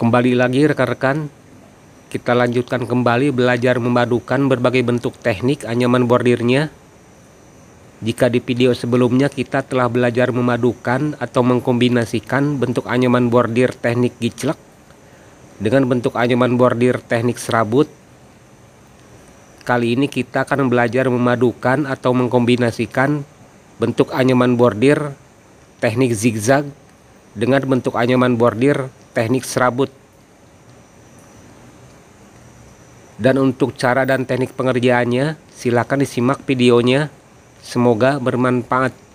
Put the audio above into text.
Kembali lagi rekan-rekan, kita lanjutkan kembali belajar memadukan berbagai bentuk teknik anyaman bordirnya. Jika di video sebelumnya kita telah belajar memadukan atau mengkombinasikan bentuk anyaman bordir teknik giclek dengan bentuk anyaman bordir teknik serabut, kali ini kita akan belajar memadukan atau mengkombinasikan bentuk anyaman bordir teknik zigzag dengan bentuk anyaman bordir teknik serabut. Dan untuk cara dan teknik pengerjaannya, silakan disimak videonya. Semoga bermanfaat.